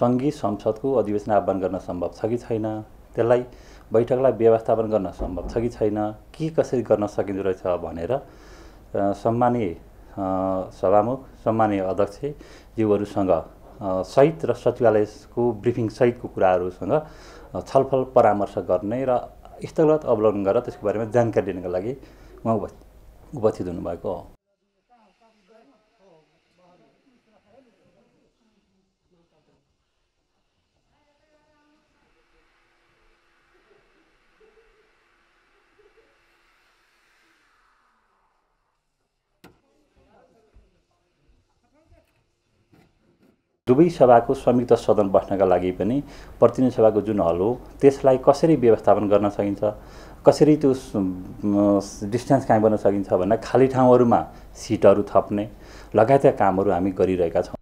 सङ्घीय संसदको अधिवेशन आह्वान गर्न सम्भव छ कि छैन त्यसलाई बैठकलाई व्यवस्थापन गर्न सम्भव छ कि छैन के कसरी गर्न सकिँदो रहेछ भनेर सम्मानीय सभामुख सम्मानीय अध्यक्षज्यूहरूसँग सहित र सचिवालयको ब्रिफिङ सहितको कुराहरूसँग छलफल परामर्श गर्ने र स्थगत अवलोकन गरेर त्यसको बारेमा जानकारी लिनको लागि उहाँ उपस्थित हुनुभएको हो दुवै सभाको संयुक्त सदन बस्नका लागि पनि प्रतिनिधि सभाको जुन हल हो त्यसलाई कसरी व्यवस्थापन गर्न सकिन्छ कसरी त्यो डिस्टेन्स कायम गर्न सकिन्छ भन्दा खाली ठाउँहरूमा सिटहरू थप्ने लगायतका कामहरू हामी गरिरहेका छौँ